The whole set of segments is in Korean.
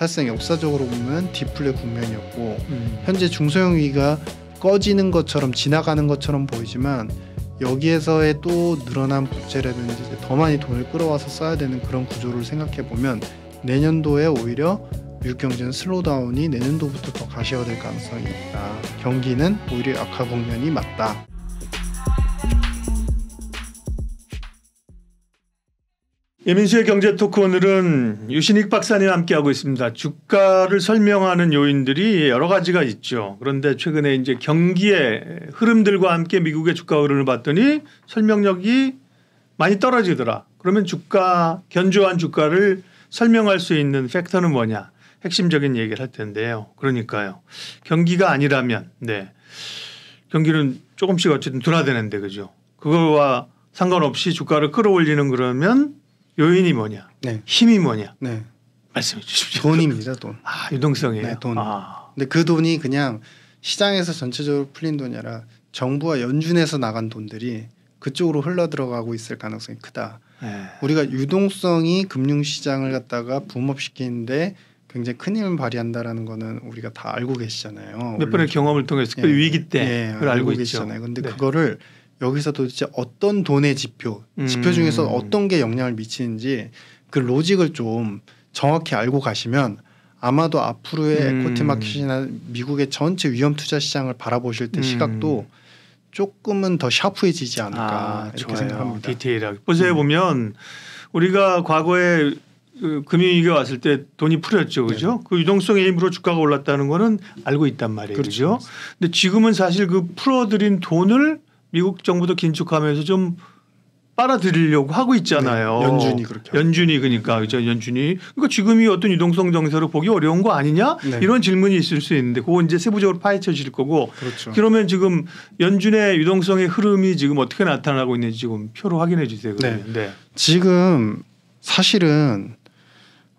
사실상 역사적으로 보면 디플레 국면이었고 음. 현재 중소형 위기가 꺼지는 것처럼 지나가는 것처럼 보이지만 여기에서의 또 늘어난 부채라든지 더 많이 돈을 끌어와서 써야 되는 그런 구조를 생각해 보면 내년도에 오히려 미국 경제는 슬로다운이 내년도부터 더가셔야될 가능성이 있다. 경기는 오히려 악화 국면이 맞다. 예민수의 경제 토크 오늘은 유신익 박사님 함께하고 있습니다. 주가를 설명하는 요인들이 여러 가지가 있죠. 그런데 최근에 이제 경기의 흐름들과 함께 미국의 주가 흐름을 봤더니 설명력이 많이 떨어지더라. 그러면 주가, 견조한 주가를 설명할 수 있는 팩터는 뭐냐. 핵심적인 얘기를 할 텐데요. 그러니까요. 경기가 아니라면, 네. 경기는 조금씩 어쨌든 둔화되는데, 그죠. 그거와 상관없이 주가를 끌어올리는 그러면 요인이 뭐냐? 네. 힘이 뭐냐? 네. 말씀해 주십시오. 돈입니다, 돈. 아, 유동성이에요. 네, 돈. 아. 근데 그 돈이 그냥 시장에서 전체적으로 풀린 돈이 아니라 정부와 연준에서 나간 돈들이 그쪽으로 흘러 들어가고 있을 가능성이 크다. 네. 우리가 유동성이 금융시장을 갖다가 붐업시키는데 굉장히 큰 힘을 발휘한다라는 거는 우리가 다 알고 계시잖아요. 몇 번의 경험을 통해서 예. 그 위기 때 예. 그걸 알고, 알고 계시잖아요. 근데 네. 그거를 여기서 도대체 어떤 돈의 지표, 음. 지표 중에서 음. 어떤 게 영향을 미치는지 그 로직을 좀 정확히 알고 가시면 아마도 앞으로의 음. 에코티 마켓이나 미국의 전체 위험 투자 시장을 바라보실 때 음. 시각도 조금은 더 샤프해지지 아, 않을까 아, 이렇게 좋아요. 생각합니다. 디테일하게 보세요 음. 보면 우리가 과거에 그 금융위기가 왔을 때 돈이 풀렸죠, 네. 그죠? 네. 그 유동성의 힘으로 주가가 올랐다는 거는 알고 있단 말이에요, 그렇죠? 그죠? 근데 지금은 사실 그 풀어들인 돈을 미국 정부도 긴축하면서 좀 빨아들이려고 하고 있잖아요. 네, 연준이 그렇게. 연준이 그러니까 그죠 연준이 그러니까 지금이 어떤 유동성 정세로 보기 어려운 거 아니냐 네. 이런 질문이 있을 수 있는데 그거 이제 세부적으로 파헤쳐질 거고 그렇죠. 그러면 지금 연준의 유동성의 흐름이 지금 어떻게 나타나고 있는지 지금 표로 확인해 주세요. 네. 네. 지금 사실은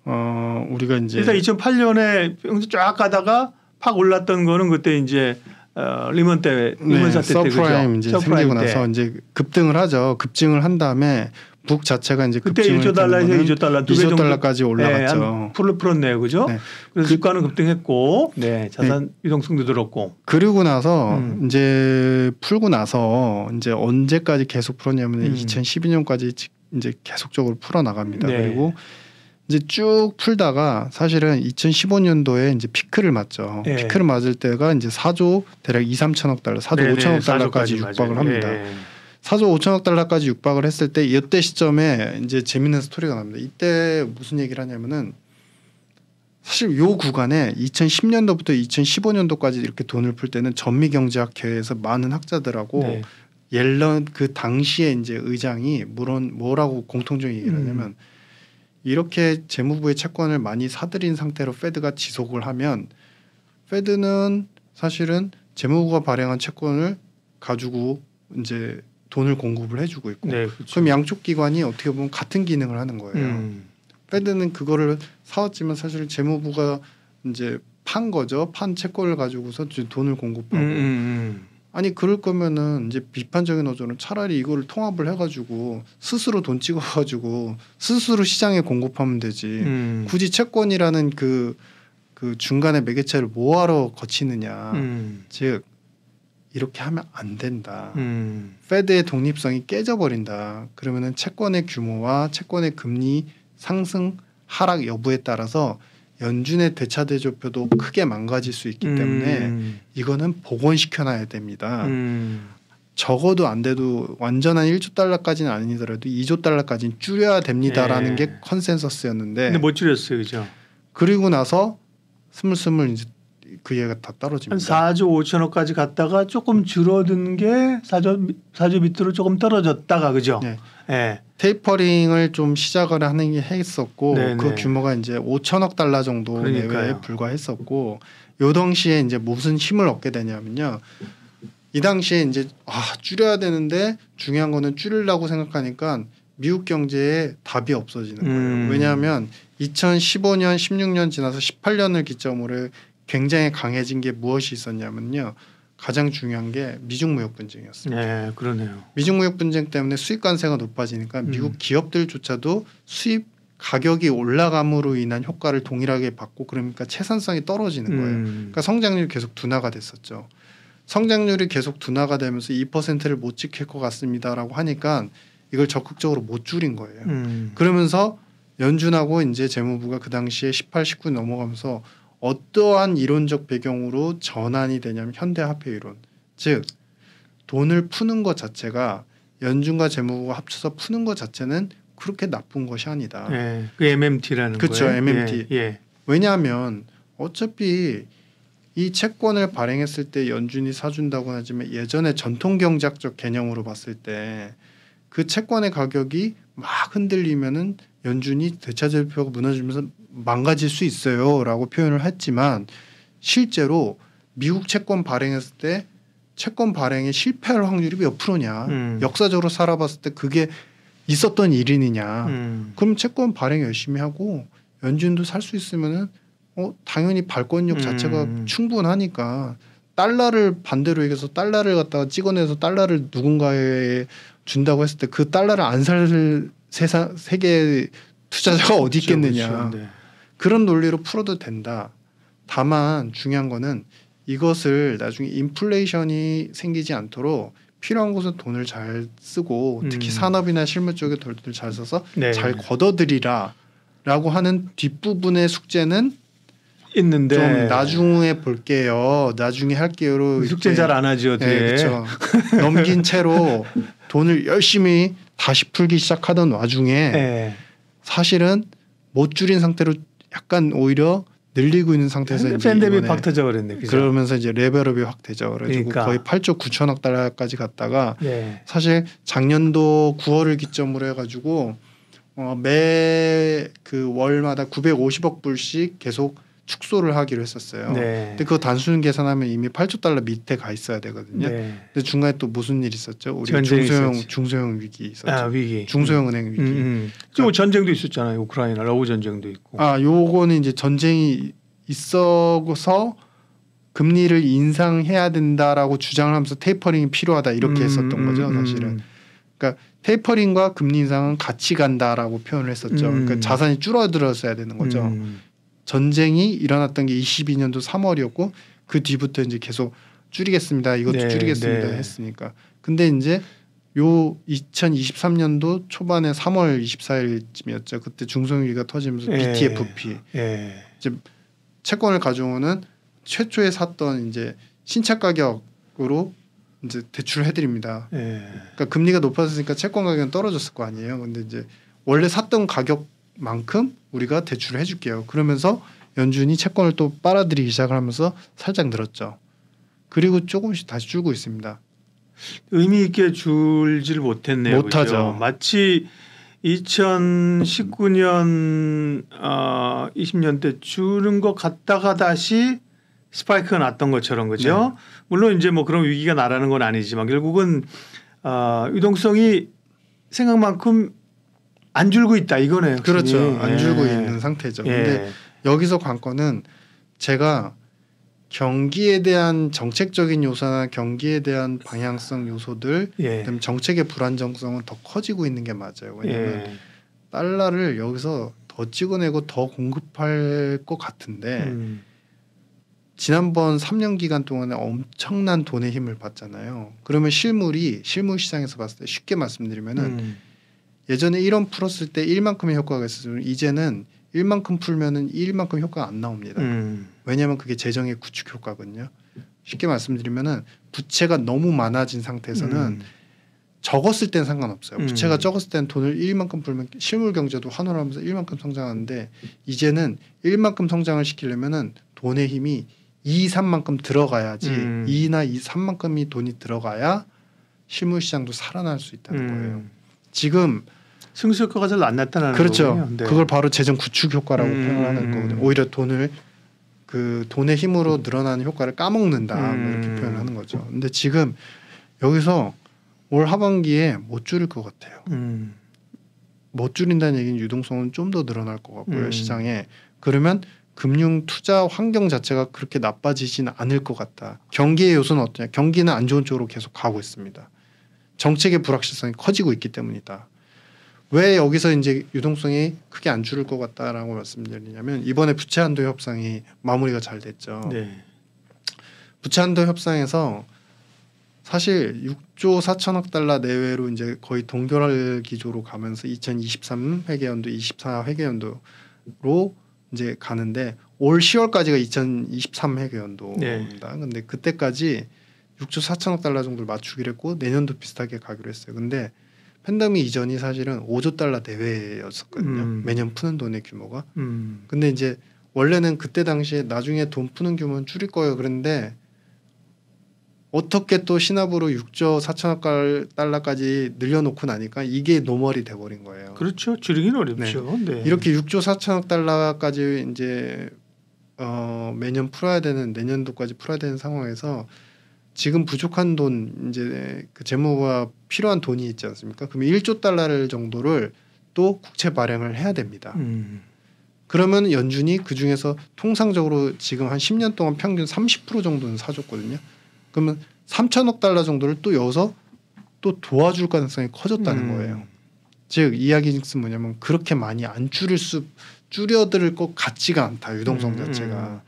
어 우리가 이제 일단 2008년에 평소 쫙 가다가 팍 올랐던 거는 그때 이제 어, 리먼 때 리먼 네, 사태 때 서프라임 이제 생기고 때. 나서 이제 급등을 하죠. 급증을 한 다음에 북 자체가 이제 그때 1조 달러에서 2조 달러 2조 달러까지 네, 올라갔죠. 네, 풀을 풀었네요, 그죠? 네. 그래서 그 주가는 급등했고, 네. 네, 자산 네. 유동성도 늘었고. 그리고 나서 음. 이제 풀고 나서 이제 언제까지 계속 풀었냐면 음. 2012년까지 이제 계속적으로 풀어 나갑니다. 네. 그리고 이제 쭉 풀다가 사실은 2015년도에 이제 피크를 맞죠. 예. 피크를 맞을 때가 이제 4조 대략 2, 3천억 달러, 4조 네네, 5천억 달러까지 육박을 맞아요. 합니다. 예. 4조 예. 5천억 달러까지 육박을 했을 때 이때 시점에 이제 재밌는 스토리가 납니다. 이때 무슨 얘기를 하냐면은 사실 요 구간에 2010년도부터 2015년도까지 이렇게 돈을 풀 때는 전미 경제학회에서 많은 학자들하고 네. 옐런 그 당시에 이제 의장이 물론 뭐라고 공통적인 얘기를 음. 하냐면 음. 이렇게 재무부의 채권을 많이 사들인 상태로 페드가 지속을 하면 페드는 사실은 재무부가 발행한 채권을 가지고 이제 돈을 공급을 해주고 있고 네, 그렇죠. 그럼 양쪽 기관이 어떻게 보면 같은 기능을 하는 거예요. 음. 페드는 그거를 사왔지만 사실 재무부가 이제 판 거죠. 판 채권을 가지고서 돈을 공급하고 음, 음, 음. 아니 그럴 거면은 이제 비판적인 어조는 차라리 이거를 통합을 해가지고 스스로 돈 찍어가지고 스스로 시장에 공급하면 되지 음. 굳이 채권이라는 그그 그 중간에 매개체를 뭐하러 거치느냐 음. 즉 이렇게 하면 안 된다 음. 페드의 독립성이 깨져버린다 그러면은 채권의 규모와 채권의 금리 상승 하락 여부에 따라서 연준의 대차 대조표도 크게 망가질 수 있기 때문에 음. 이거는 복원시켜놔야 됩니다. 음. 적어도 안 돼도 완전한 1조 달러까지는 아니더라도 2조 달러까지는 줄여야 됩니다라는 예. 게 컨센서스였는데 근데 못 줄였어요, 그죠? 그리고 나서 스물스물 이제 그게 다 떨어집니다. 한 4조 5천억까지 갔다가 조금 줄어든 게 4조 4조 밑으로 조금 떨어졌다가 그죠? 네. 네. 테이퍼링을 좀 시작을 하는 게 했었고 그 네네. 그 규모가 이제 5천억 달러 정도 그러니까요. 내외에 불과했었고 요 당시에 이제 무슨 힘을 얻게 되냐면요. 이 당시에 이제 아 줄여야 되는데 중요한 거는 줄이려고 생각하니까 미국 경제에 답이 없어지는 거예요. 음. 왜냐하면 2015년, 16년 지나서 18년을 기점으로 굉장히 강해진 게 무엇이 있었냐면요. 가장 중요한 게 미중 무역 분쟁이었습니다. 네, 그러네요. 미중 무역 분쟁 때문에 수입 관세가 높아지니까 음. 미국 음. 기업들조차도 수입 가격이 올라감으로 인한 효과를 동일하게 받고 그러니까 채산성이 떨어지는 거예요. 음. 그러니까 성장률이 계속 둔화가 됐었죠. 성장률이 계속 둔화가 되면서 2%를 못 지킬 것 같습니다라고 하니까 이걸 적극적으로 못 줄인 거예요. 음. 그러면서 연준하고 이제 재무부가 그 당시에 18, 19 넘어가면서 어떠한 이론적 배경으로 전환이 되냐면 현대화폐 이론. 즉 돈을 푸는 것 자체가 연준과 재무부가 합쳐서 푸는 것 자체는 그렇게 나쁜 것이 아니다. 예, 그 MMT라는 그쵸, 거예요. 그렇죠. MMT. 예, 예. 왜냐하면 어차피 이 채권을 발행했을 때 연준이 사준다고 하지만 예전에 전통 경제학적 개념으로 봤을 때 그 채권의 가격이 막 흔들리면은 연준이 대차제표가 무너지면서 망가질 수 있어요라고 표현을 했지만 실제로 미국 채권 발행했을 때 채권 발행에 실패할 확률이 몇 프로냐 음. 역사적으로 살아봤을 때 그게 있었던 일인이냐 음. 그럼 채권 발행 열심히 하고 연준도 살 수 있으면은 어 당연히 발권력 음. 자체가 충분하니까 달러를 반대로 얘기해서 달러를 갖다가 찍어내서 달러를 누군가에 준다고 했을 때 그 달러를 안 살 세상 세계 투자자가 어디 있겠느냐 그렇죠, 그렇죠. 네. 그런 논리로 풀어도 된다. 다만 중요한 거는 이것을 나중에 인플레이션이 생기지 않도록 필요한 곳은 돈을 잘 쓰고 특히 음. 산업이나 실무 쪽에 돈을 잘 써서 네. 잘 걷어들이라라고 하는 뒷부분의 숙제는 있는데 좀 나중에 볼게요. 나중에 할게요로 숙제 잘 안 하죠. 네, 그렇죠. 넘긴 채로 돈을 열심히 다시 풀기 시작하던 와중에 네. 사실은 못 줄인 상태로 약간 오히려 늘리고 있는 상태에서 팬데믹 확 터져 버렸네. 그죠? 그러면서 이제 레벨업이 확 되죠. 그래가고 그러니까. 거의 8조 9천억 달러까지 갔다가 네. 사실 작년도 9월을 기점으로 해가지고 어, 매그 월마다 950억 불씩 계속 축소를 하기로 했었어요. 네. 근데 그거 단순 계산하면 이미 8조 달러 밑에 가 있어야 되거든요. 네. 근데 중간에 또 무슨 일이 있었죠? 우리 중소형 있었지. 중소형 위기 있었죠. 아, 위기. 중소형 음. 은행 위기. 음, 음. 그러니까 뭐 전쟁도 있었잖아요. 우크라이나 러우 전쟁도 있고. 아, 요거는 이제 전쟁이 있어서 금리를 인상해야 된다라고 주장을 하면서 테이퍼링이 필요하다 이렇게 음, 했었던 거죠, 음, 사실은. 그러니까 테이퍼링과 금리 인상은 같이 간다라고 표현을 했었죠. 그러니까 자산이 줄어들었어야 되는 거죠. 음. 전쟁이 일어났던 게 22년도 3월이었고 그 뒤부터 이제 계속 줄이겠습니다. 이것도 네, 줄이겠습니다 네. 했으니까. 근데 이제 요 2023년도 초반에 3월 24일쯤이었죠. 그때 중소위기가 터지면서 예, BTFP 예. 이제 채권을 가져오는 최초에 샀던 이제 신차 가격으로 이제 대출을 해드립니다. 예. 그러니까 금리가 높아졌으니까 채권 가격은 떨어졌을 거 아니에요. 근데 이제 원래 샀던 가격 만큼 우리가 대출을 해줄게요. 그러면서 연준이 채권을 또 빨아들이기 시작을 하면서 살짝 늘었죠. 그리고 조금씩 다시 줄고 있습니다. 의미 있게 줄질 못했네요. 못하죠. 그렇죠? 마치 2019년 어, 20년대 줄은 것 같다가 다시 스파이크가 났던 것처럼 그죠. 네. 물론 이제 뭐 그런 위기가 나라는 건 아니지만 결국은 어, 유동성이 생각만큼 안 줄고 있다 이거네요. 그렇죠. 예. 안 줄고 있는 상태죠. 예. 근데 여기서 관건은 제가 경기에 대한 정책적인 요소나 경기에 대한 방향성 요소들, 예. 정책의 불안정성은 더 커지고 있는 게 맞아요. 왜냐하면 예. 달러를 여기서 더 찍어내고 더 공급할 것 같은데 음. 지난번 3년 기간 동안에 엄청난 돈의 힘을 받잖아요. 그러면 실물이 실물 시장에서 봤을 때 쉽게 말씀드리면은. 음. 예전에 1원 풀었을 때 1만큼의 효과가 있었으면 이제는 1만큼 풀면은 1만큼 효과가 안 나옵니다. 음. 왜냐면 그게 재정의 구축 효과거든요. 쉽게 말씀드리면은 부채가 너무 많아진 상태에서는 음. 적었을 땐 상관없어요. 음. 부채가 적었을 땐 돈을 1만큼 풀면 실물 경제도 환호를하면서 1만큼 성장하는데 이제는 1만큼 성장을 시키려면은 돈의 힘이 2, 3만큼 들어가야지 음. 2나 2, 3만큼이 돈이 들어가야 실물 시장도 살아날 수 있다는 음. 거예요. 지금 승수 효과가 잘 안 나타나는 그렇죠. 네. 그걸 바로 재정 구축 효과라고 음. 표현하는 거거든요. 오히려 돈을 그 돈의 힘으로 늘어나는 효과를 까먹는다 음. 뭐 이렇게 음. 표현하는 거죠. 근데 지금 여기서 올 하반기에 못 줄일 것 같아요. 음. 못 줄인다는 얘기는 유동성은 좀 더 늘어날 것 같고요 음. 시장에 그러면 금융 투자 환경 자체가 그렇게 나빠지지는 않을 것 같다. 경기의 요소는 어떠냐? 경기는 안 좋은 쪽으로 계속 가고 있습니다. 정책의 불확실성이 커지고 있기 때문이다. 왜 여기서 이제 유동성이 크게 안 줄을 것 같다라고 말씀드리냐면 이번에 부채 한도 협상이 마무리가 잘 됐죠. 네. 부채 한도 협상에서 사실 6조 4천억 달러 내외로 이제 거의 동결할 기조로 가면서 2023 회계연도 24 회계연도로 이제 가는데 올 10월까지가 2023 회계연도입니다. 네. 근데 그때까지 6조 4천억 달러 정도를 맞추기로 했고 내년도 비슷하게 가기로 했어요. 근데 팬덤이 이전이 사실은 5조 달러 대회였었거든요. 음. 매년 푸는 돈의 규모가. 음. 근데 이제 원래는 그때 당시에 나중에 돈 푸는 규모는 줄일 거예요. 그런데 어떻게 또 신압으로 6조 4천억 달러까지 늘려놓고 나니까 이게 노멀이 돼버린 거예요. 그렇죠. 줄이긴 어렵죠. 네. 네. 이렇게 6조 4천억 달러까지 이제 어, 매년 풀어야 되는 내년도까지 풀어야 되는 상황에서 지금 부족한 돈 이제 그 재무가 필요한 돈이 있지 않습니까? 그럼 1조 달러 정도를 또 국채 발행을 해야 됩니다. 음. 그러면 연준이 그 중에서 통상적으로 지금 한 10년 동안 평균 30% 정도는 사줬거든요. 그러면 3천억 달러 정도를 또 여기서 또 도와줄 가능성이 커졌다는 음. 거예요. 즉 이야기는 뭐냐면 그렇게 많이 안 줄일 수 줄여들 것 같지가 않다 유동성 음. 음. 자체가.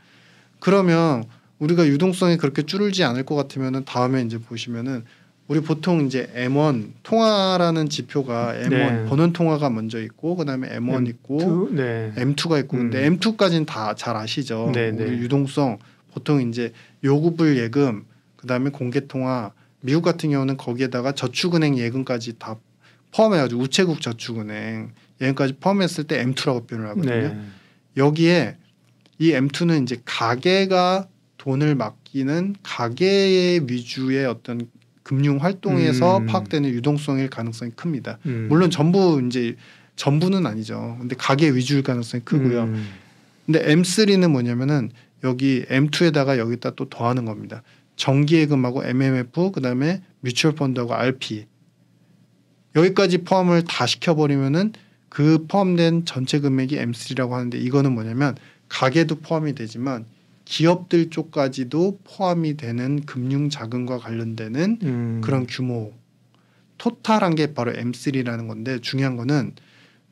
그러면 우리가 유동성이 그렇게 줄지 않을 것 같으면은 다음에 이제 보시면은 우리 보통 이제 M1 통화라는 지표가 M1 네. 버는 통화가 먼저 있고 그다음에 M1 M2? 있고 네. M2가 있고 음. 근데 M2까지는 다 잘 아시죠. 네, 네, 우리 유동성 보통 이제 요구불 예금 그다음에 공개 통화 미국 같은 경우는 거기에다가 저축은행 예금까지 다 포함해가지고 우체국 저축은행 예금까지 포함했을 때 M2라고 표현을 하거든요. 네. 여기에 이 M2는 이제 가계가 돈을 맡기는 가계 위주의 어떤 금융 활동에서 음. 파악되는 유동성일 가능성이 큽니다. 음. 물론 전부 이제 전부는 아니죠. 근데 가계 위주일 가능성이 크고요. 음. 근데 M3는 뭐냐면은 여기 M2에다가 여기다 또 더하는 겁니다. 정기예금하고 MMF 그다음에 뮤추얼 펀드하고 RP 여기까지 포함을 다 시켜버리면은 그 포함된 전체 금액이 M3라고 하는데 이거는 뭐냐면 가계도 포함이 되지만 기업들 쪽까지도 포함이 되는 금융 자금과 관련되는 음. 그런 규모 토탈한 게 바로 M3라는 건데 중요한 거는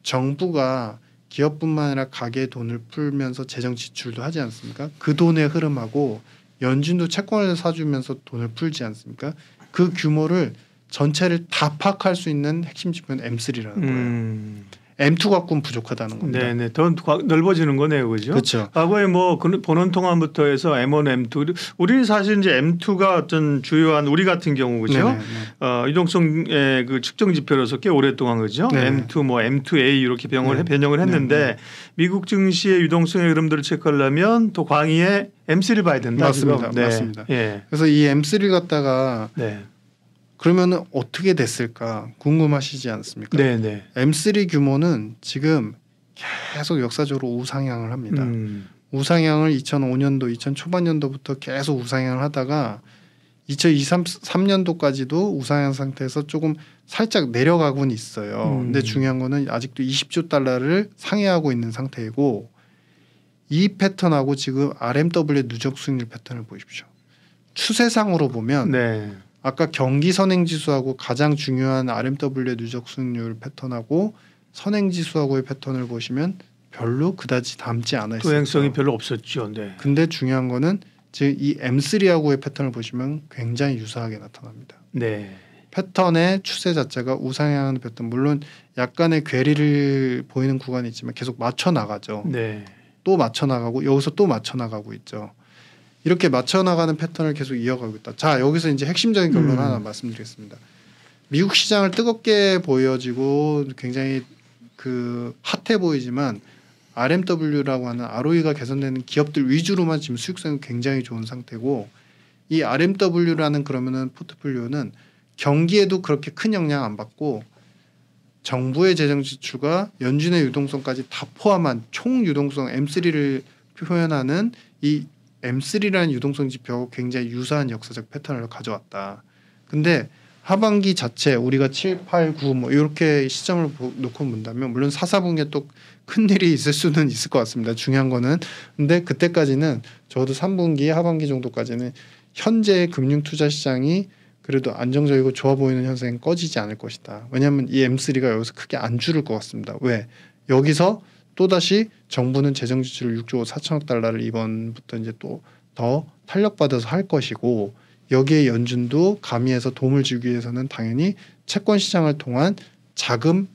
정부가 기업뿐만 아니라 가계 돈을 풀면서 재정 지출도 하지 않습니까? 그 돈의 흐름하고 연준도 채권을 사주면서 돈을 풀지 않습니까? 그 규모를 전체를 다 파악할 수 있는 핵심 지표는 M3라는 거예요. 음. M2 곽군 부족하다는 겁니다. 네, 네. 더 넓어지는 거네요. 그죠? 그렇죠. 과거에 뭐 그 본원 통합부터 해서 M1, M2 우리 사실 이제 M2가 어떤 주요한 우리 같은 경우 그죠? 네, 네, 네. 어, 유동성의그 측정 지표로서 꽤 오랫동안 그죠? 네네. M2 뭐 M2A 이렇게 병을 네. 변형을 했는데 네 미국 증시의 유동성의 흐름들을 체크하려면 또 광의에 M3를 봐야 된다. 맞습니다. 네. 맞습니다. 예. 그래서 이 M3를 갖다가 네. 그러면은 어떻게 됐을까 궁금하시지 않습니까? 네네. M3 규모는 지금 계속 역사적으로 우상향을 합니다. 음. 우상향을 2005년도, 2000 초반년도부터 계속 우상향을 하다가 2023년도까지도 우상향 상태에서 조금 살짝 내려가곤 있어요. 음. 근데 중요한 거는 아직도 20조 달러를 상회하고 있는 상태이고 이 패턴하고 지금 RMW의 누적 수익률 패턴을 보십시오. 추세상으로 보면 네. 아까 경기 선행 지수하고 가장 중요한 RMW의 누적 수익률 패턴하고 선행 지수하고의 패턴을 보시면 별로 그다지 닮지 않아 있어요. 도행성이 별로 없었죠. 네. 근데 중요한 거는 즉이 M3하고의 패턴을 보시면 굉장히 유사하게 나타납니다. 네. 패턴의 추세 자체가 우상향하는 패턴 물론 약간의 괴리를 보이는 구간이 있지만 계속 맞춰 나가죠. 네. 또 맞춰 나가고 여기서 또 맞춰 나가고 있죠. 이렇게 맞춰나가는 패턴을 계속 이어가고 있다. 자, 여기서 이제 핵심적인 결론 음. 하나 말씀드리겠습니다. 미국 시장을 뜨겁게 보여지고 굉장히 그 핫해 보이지만 RMW라고 하는 ROE가 개선되는 기업들 위주로만 지금 수익성이 굉장히 좋은 상태고 이 RMW라는 그러면은 포트폴리오는 경기에도 그렇게 큰 영향 안 받고 정부의 재정 지출과 연준의 유동성까지 다 포함한 총 유동성 M3를 표현하는 이 M3라는 유동성 지표하고 굉장히 유사한 역사적 패턴을 가져왔다. 근데 하반기 자체 우리가 7, 8, 9뭐 이렇게 시점을 놓고 본다면 물론 4, 4분기에또 큰일이 있을 수는 있을 것 같습니다. 중요한 거는 근데 그때까지는 적어도 3분기 하반기 정도까지는 현재의 금융 투자 시장이 그래도 안정적이고 좋아 보이는 현상이 꺼지지 않을 것이다. 왜냐하면 이 M3가 여기서 크게 안 줄을 것 같습니다. 왜? 여기서 또다시 정부는 재정 지출을 6조 4천억 달러를 이번부터 이제 또 더 탄력받아서 할 것이고 여기에 연준도 가미해서 도움을 주기 위해서는 당연히 채권 시장을 통한 자금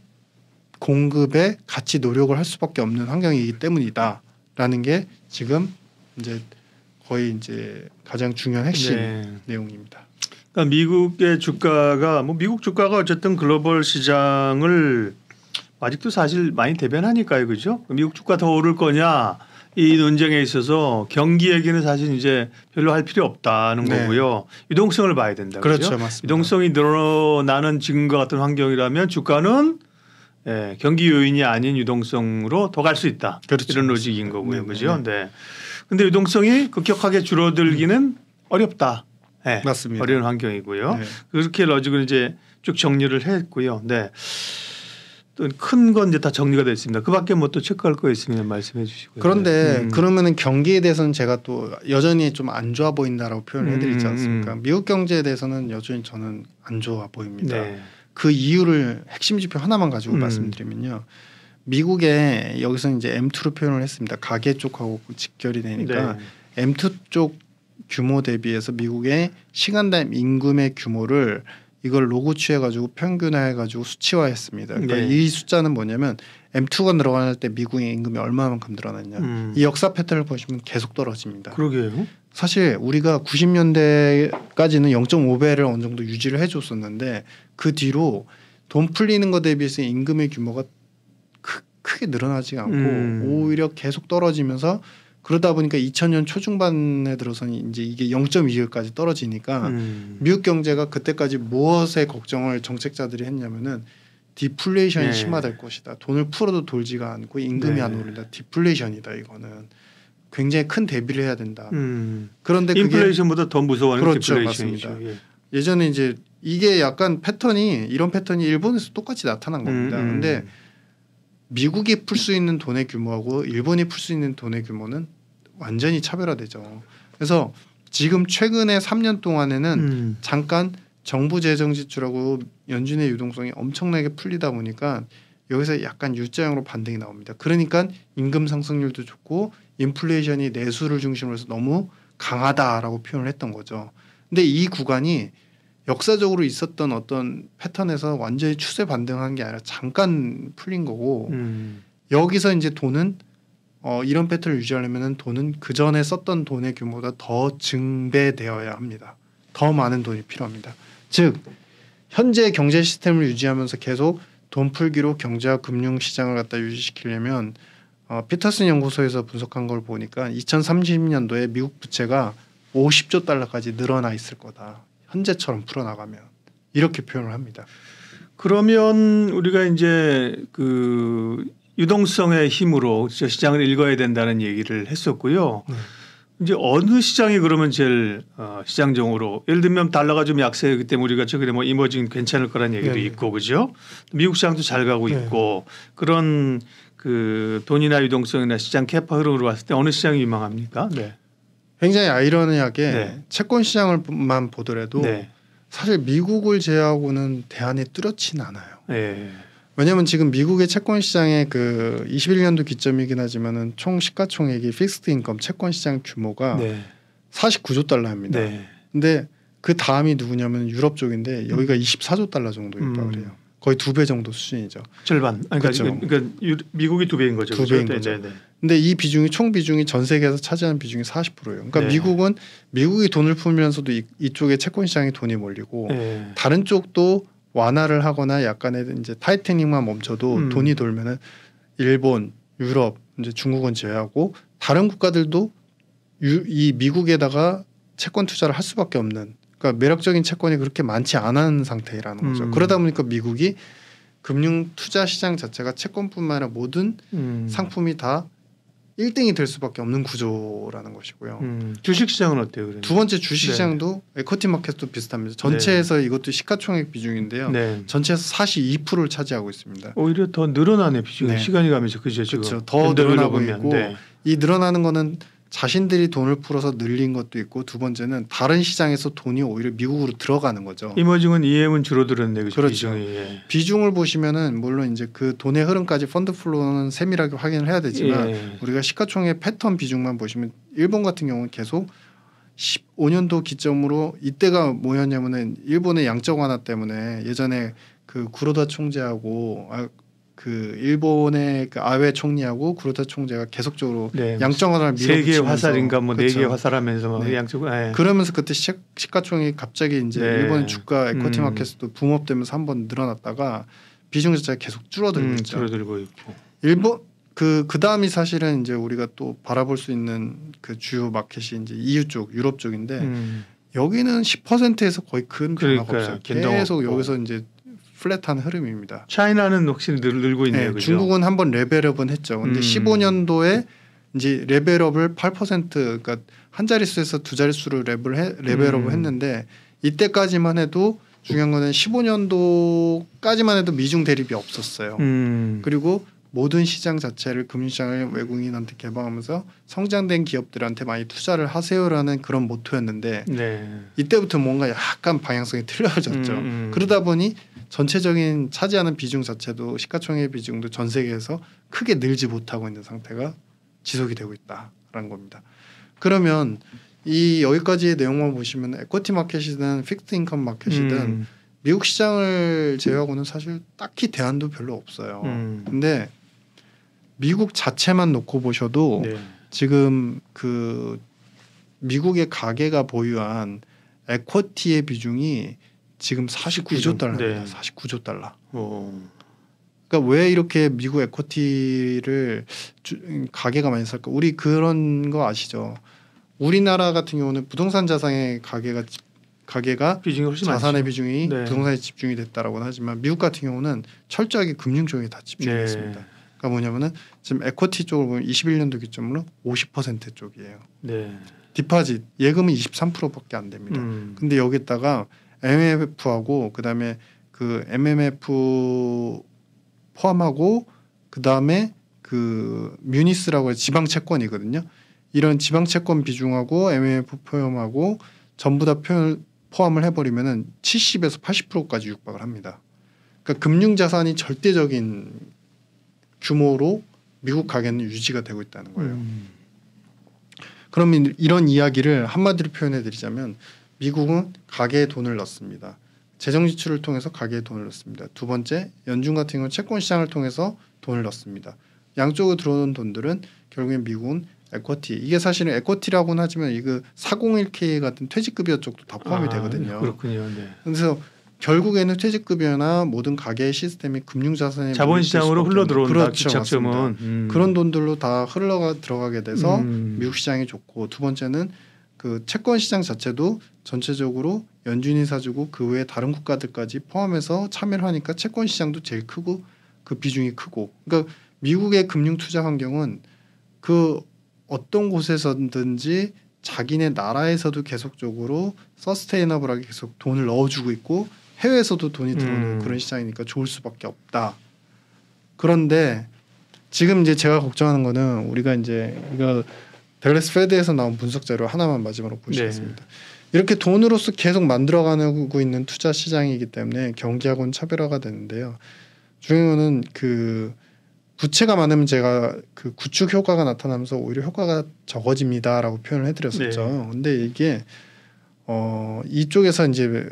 공급에 같이 노력을 할 수밖에 없는 환경이기 때문이다라는 게 지금 이제 거의 이제 가장 중요한 핵심 네. 내용입니다. 그러니까 미국의 주가가 뭐 미국 주가가 어쨌든 글로벌 시장을 아직도 사실 많이 대변하니까요, 그죠? 미국 주가 더 오를 거냐 이 논쟁에 있어서 경기 얘기는 사실 이제 별로 할 필요 없다는 네. 거고요. 유동성을 봐야 된다. 그렇죠, 그렇죠? 맞습니다. 유동성이 늘어나는 지금과 같은 환경이라면 주가는 예, 경기 요인이 아닌 유동성으로 더 갈 수 있다. 그렇죠. 이런 로직인 거고요, 네, 그죠? 네. 네. 네. 근데 유동성이 급격하게 줄어들기는 음. 어렵다. 네. 맞습니다. 어려운 환경이고요. 네. 그렇게 러직을 이제 쭉 정리를 했고요. 네. 큰건 이제 다 정리가 됐습니다 그밖에 뭐 또 체크할 거 있으면 말씀해 주시고요. 그런데 네. 음. 그러면은 경기에 대해서는 제가 또 여전히 좀 안 좋아 보인다라고 표현해 드리지 음, 음, 음. 않습니까? 음. 미국 경제에 대해서는 여전히 저는 안 좋아 보입니다. 네. 그 이유를 핵심 지표 하나만 가지고 음. 말씀드리면요. 미국에 여기서 이제 M2로 표현을 했습니다. 가계 쪽하고 그 직결이 되니까 네. M2 쪽 규모 대비해서 미국의 시간당 임금의 규모를 이걸 로고 취해가지고 평균화해가지고 수치화했습니다. 그러니까 네. 이 숫자는 뭐냐면 M2가 늘어날 때 미국의 임금이 얼마만큼 늘어났냐. 음. 이 역사 패턴을 보시면 계속 떨어집니다. 그러게요. 사실 우리가 90년대까지는 0.5배를 어느 정도 유지를 해줬었는데 그 뒤로 돈 풀리는 것에 비해서 임금의 규모가 크, 크게 늘어나지 않고 음. 오히려 계속 떨어지면서 그러다 보니까 2000년 초중반에 들어서는 이제 이게 0.2까지 떨어지니까 음. 미국 경제가 그때까지 무엇에 걱정을 정책자들이 했냐면은 디플레이션이 네. 심화될 것이다. 돈을 풀어도 돌지가 않고 임금이 네. 안 오른다. 디플레이션이다 이거는. 굉장히 큰 대비를 해야 된다. 음. 그런데 그게 인플레이션보다 더 무서워하는 그렇죠, 디플레이션이죠. 예. 예전에 이제 이게 약간 패턴이 이런 패턴이 일본에서 똑같이 나타난 겁니다. 음, 음. 데 미국이 풀 수 있는 돈의 규모하고 일본이 풀 수 있는 돈의 규모는 완전히 차별화되죠. 그래서 지금 최근에 3년 동안에는 음. 잠깐 정부 재정 지출하고 연준의 유동성이 엄청나게 풀리다 보니까 여기서 약간 유자형으로 반등이 나옵니다. 그러니까 임금 상승률도 좋고 인플레이션이 내수를 중심으로 해서 너무 강하다라고 표현을 했던 거죠. 근데 이 구간이 역사적으로 있었던 어떤 패턴에서 완전히 추세 반등한 게 아니라 잠깐 풀린 거고 음. 여기서 이제 돈은 어, 이런 패턴을 유지하려면 돈은 그 전에 썼던 돈의 규모가더 증배되어야 합니다. 더 많은 돈이 필요합니다. 즉 현재 경제 시스템을 유지하면서 계속 돈 풀기로 경제와 금융 시장을 갖다 유지시키려면 어, 피터슨 연구소에서 분석한 걸 보니까 2030년도에 미국 부채가 50조 달러까지 늘어나 있을 거다. 현재처럼 풀어나가면 이렇게 표현을 합니다. 그러면 우리가 이제 그 유동성의 힘으로 저 시장을 읽어야 된다는 얘기를 했었고요. 네. 이제 어느 시장이 그러면 제일 어, 시장적으로 예를 들면 달러가 좀 약세이기 때문에 우리가 저기 뭐 이머징 괜찮을 거란 얘기도 네, 네 있고 그죠? 미국 시장도 잘 가고 네 있고 그런 그 돈이나 유동성이나 시장 캐파 흐름으로 봤을 때 어느 시장이 유망합니까? 네. 굉장히 아이러니하게 네. 채권 시장을만 보더라도 네. 사실 미국을 제외하고는 대안이 뚜렷진 않아요. 네. 왜냐하면 지금 미국의 채권 시장의 그 21년도 기점이긴 하지만은 총 시가총액이 픽스드 인컴 채권 시장 규모가 네. 49조 달러입니다. 네. 근데 그 다음이 누구냐면 유럽 쪽인데 여기가 24조 음. 달러 정도 입박그래요 음. 거의 두 배 정도 수준이죠. 절반. 아니, 그러니까, 그러니까 미국이 두 배인 거죠. 두 배인 네, 거죠. 네, 네. 근데 이 비중이 총 비중이 전 세계에서 차지하는 비중이 40%예요. 그러니까 네. 미국은 미국이 돈을 풀면서도 이, 쪽에 채권 시장에 돈이 몰리고 네. 다른 쪽도 완화를 하거나 약간의 이제 타이트닝만 멈춰도 음. 돈이 돌면은 일본, 유럽, 이제 중국은 제외하고 다른 국가들도 유, 이 미국에다가 채권 투자를 할 수밖에 없는 그러니까 매력적인 채권이 그렇게 많지 않은 상태라는 거죠. 음. 그러다 보니까 미국이 금융 투자 시장 자체가 채권뿐만 아니라 모든 음. 상품이 다 1등이될 수밖에 없는 구조라는 것이고요. 음, 주식시장은 어때요? 그러면? 두 번째 주식시장도 네. 에쿼티 마켓도 비슷합니다. 전체에서 네. 이것도 시가총액 비중인데요. 네. 전체에서 42%를 차지하고 있습니다. 오히려 더 늘어나네 비중이 네. 시간이 가면서 그죠 지금 그렇더 늘어나고 있고 네. 이 늘어나는 거는 자신들이 돈을 풀어서 늘린 것도 있고 두 번째는 다른 시장에서 돈이 오히려 미국으로 들어가는 거죠. 이머징은 EM은 줄어들었네 그 그렇죠. 비중이, 예. 비중을 보시면은 물론 이제 그 돈의 흐름까지 펀드 플로는 우 세밀하게 확인을 해야 되지만 예. 우리가 시가총액 패턴 비중만 보시면 일본 같은 경우는 계속 15년도 기점으로 이때가 뭐였냐면은 일본의 양적 완화 때문에 예전에 그 구로다 총재하고 아, 그 일본의 그 아베 총리하고 구로타 총재가 계속적으로 네. 양적완화를 세개 화살인가 뭐네 그렇죠. 화살하면서 네. 양쪽 네. 그러면서 그때 시, 가총이 갑자기 이제 네. 일본 주가 에코티 음. 마켓도 붐업되면서 한 번 늘어났다가 비중 자체가 계속 줄어들고 음, 있죠. 줄어들고 있고 일본 그 그다음이 사실은 이제 우리가 또 바라볼 수 있는 그 주요 마켓이 이제 EU 쪽 유럽 쪽인데 음. 여기는 10%에서 거의 큰 변화가 없어요. 계속 여기서 이제 플랫한 흐름입니다. 차이나는 확실 늘, 늘고 있네요. 네, 중국은 한번 레벨업은 했죠. 근데 음. 15년도에 이제 레벨업을 8% 그러니까 한 자릿수에서 두 자릿수로 랩을 해, 레벨업을 음. 했는데 이때까지만 해도 중요한 거는 15년도까지만 해도 미중 대립이 없었어요. 음. 그리고 모든 시장 자체를 금융시장을 외국인한테 개방하면서 성장된 기업들한테 많이 투자를 하세요라는 그런 모토였는데 네. 이때부터 뭔가 약간 방향성이 틀려졌죠. 음. 음. 그러다 보니 전체적인 차지하는 비중 자체도 시가총액 비중도 전 세계에서 크게 늘지 못하고 있는 상태가 지속이 되고 있다라는 겁니다. 그러면 이 여기까지의 내용만 보시면 에코티 마켓이든 픽스 인컴 마켓이든 음. 미국 시장을 제외하고는 사실 딱히 대안도 별로 없어요. 음. 근데 미국 자체만 놓고 보셔도 네. 지금 그 미국의 가계가 보유한 에쿼티의 비중이 지금 49조 달러입니다. 네. 49조 달러. 오. 어. 그러니까 왜 이렇게 미국 에코티를 주, 가게가 많이 살까? 우리 그런 거 아시죠? 우리나라 같은 경우는 부동산 자산의 가게가 가계가 비중이 자산의 많죠. 비중이 네. 부동산에 집중이 됐다라고는 하지만 미국 같은 경우는 철저하게 금융 쪽에 다 집중했습니다. 네. 그러니까 뭐냐면은 지금 에코티 쪽을 보면 21년도 기점으로 50% 쪽이에요. 네. 디파짓 예금은 23%밖에 안 됩니다. 음. 근데 여기다가 에 MMF하고 그다음에 그 MMF 포함하고 그다음에 그 뮤니스라고 해서 지방 채권이거든요. 이런 지방 채권 비중하고 MMF 포함하고 전부 다 표현, 포함을 해버리면은 70에서 80%까지 육박을 합니다. 그러니까 금융 자산이 절대적인 규모로 미국 가계는 유지가 되고 있다는 거예요. 음. 그러면 이런 이야기를 한마디로 표현해 드리자면 미국은 가계에 돈을 넣습니다. 재정 지출을 통해서 가계에 돈을 넣습니다. 두 번째, 연준 같은 경우는 채권 시장을 통해서 돈을 넣습니다. 양쪽으로 들어오는 돈들은 결국엔 미국은 에쿼티 이게 사실은 에쿼티라고는 하지만 이거 401k 같은 퇴직급여 쪽도 다 포함이 아, 되거든요. 그렇군요. 네. 그래서 결국에는 퇴직급여나 모든 가계 시스템이 금융자산에 자본시장으로 흘러 들어온다. 그 그렇죠, 기착점은 음. 그런 돈들로 다 흘러가 들어가게 돼서 음. 미국 시장이 좋고 두 번째는 그 채권 시장 자체도 전체적으로 연준이 사주고 그 외에 다른 국가들까지 포함해서 참여를 하니까 채권 시장도 제일 크고 그 비중이 크고 그러니까 미국의 금융 투자 환경은 그 어떤 곳에서든지 자기네 나라에서도 계속적으로 서스테이너블하게 계속 돈을 넣어주고 있고 해외에서도 돈이 들어오는 음. 그런 시장이니까 좋을 수밖에 없다. 그런데 지금 이제 제가 걱정하는 거는 우리가 이제 우리가 그러니까 델레스 페드에서 나온 분석 자료 하나만 마지막으로 네. 보시겠습니다. 네. 이렇게 돈으로서 계속 만들어가고 있는 투자 시장이기 때문에 경기하고는 차별화가 되는데요. 중요한 그 부채가 많으면 제가 그 구축 효과가 나타나면서 오히려 효과가 적어집니다라고 표현을 해드렸었죠. 네. 근데 이게 어 이쪽에서 이제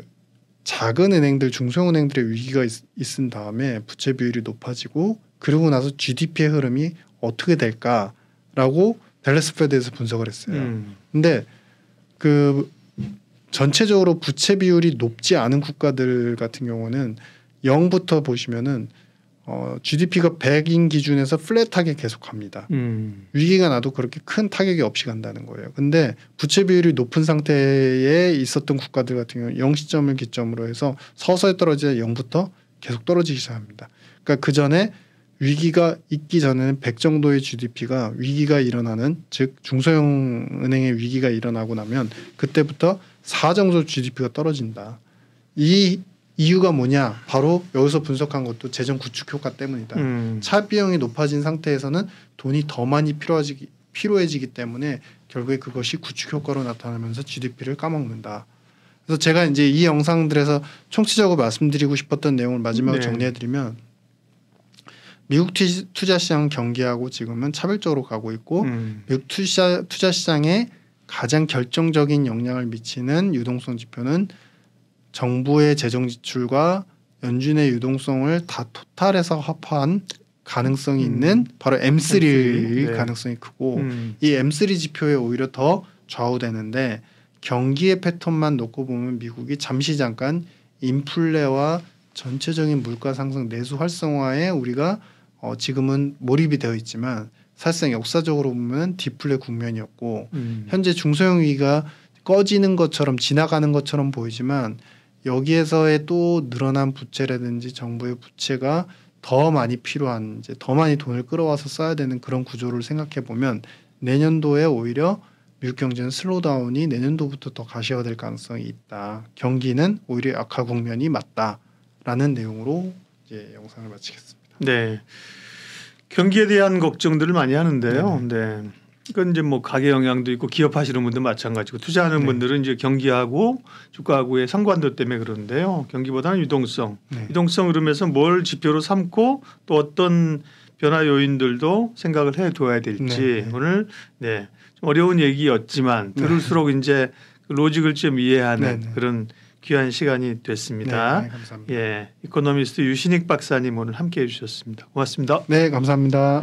작은 은행들, 중소은행들의 위기가 있, 있은 다음에 부채 비율이 높아지고 그러고 나서 GDP의 흐름이 어떻게 될까라고 댈러스 푸에 대해서 분석을 했어요. 음. 근데 그 전체적으로 부채 비율이 높지 않은 국가들 같은 경우는 0부터 보시면은 어, GDP가 100인 기준에서 플랫하게 계속 갑니다. 음. 위기가 나도 그렇게 큰 타격이 없이 간다는 거예요. 근데 부채 비율이 높은 상태에 있었던 국가들 같은 경우는 0시점을 기점으로 해서 서서히 떨어지자 0부터 계속 떨어지기 시작합니다. 그러니까 그 전에 위기가 있기 전에는 100 정도의 GDP가 위기가 일어나는 즉 중소형 은행의 위기가 일어나고 나면 그때부터 4 정도 GDP가 떨어진다. 이 이유가 뭐냐? 바로 여기서 분석한 것도 재정 구축 효과 때문이다. 음. 차 비용이 높아진 상태에서는 돈이 더 많이 필요하지 필요해지기 때문에 결국에 그것이 구축 효과로 나타나면서 GDP를 까먹는다. 그래서 제가 이제 이 영상들에서 총체적으로 말씀드리고 싶었던 내용을 마지막으로 네. 정리해드리면 미국 투자 시장은 경기하고 지금은 차별적으로 가고 있고 음. 미국 투자 투자 시장에 가장 결정적인 영향을 미치는 유동성 지표는 정부의 재정 지출과 연준의 유동성을 다 토탈해서 합한 가능성이 음. 있는 바로 M3의 M3, 가능성이 크고 음. 이 M3 지표에 오히려 더 좌우되는데 경기의 패턴만 놓고 보면 미국이 잠시 잠깐 인플레와 전체적인 물가 상승 내수 활성화에 우리가 어, 지금은 몰입이 되어 있지만 사실상 역사적으로 보면 디플레 국면이었고 음. 현재 중소형 위기가 꺼지는 것처럼 지나가는 것처럼 보이지만 여기에서의 또 늘어난 부채라든지 정부의 부채가 더 많이 필요한 이제 더 많이 돈을 끌어와서 써야 되는 그런 구조를 생각해 보면 내년도에 오히려 미국 경제는 슬로다운이 내년도부터 더 가시화될 가능성이 있다. 경기는 오히려 악화 국면이 맞다라는 내용으로 이제 영상을 마치겠습니다. 네. 경기에 대한 걱정들을 많이 하는데요. 네. 네. 그건 이제 뭐 가계 영향도 있고 기업 하시는 분들 마찬가지고 투자하는 네. 분들은 이제 경기하고 주가하고의 상관도 때문에 그런데요. 경기보다는 유동성. 네. 유동성 흐름면서뭘 지표로 삼고 또 어떤 변화 요인들도 생각을 해 둬야 될지 네. 네. 오늘 네. 좀 어려운 얘기였지만 네. 들을수록 네. 이제 그 로직을 좀 이해하는 네, 그런 귀한 시간이 됐습니다. 네, 네, 감사합니다. 예, 이코노미스트 유신익 박사님 오늘 함께해 주셨습니다. 고맙습니다. 네, 감사합니다.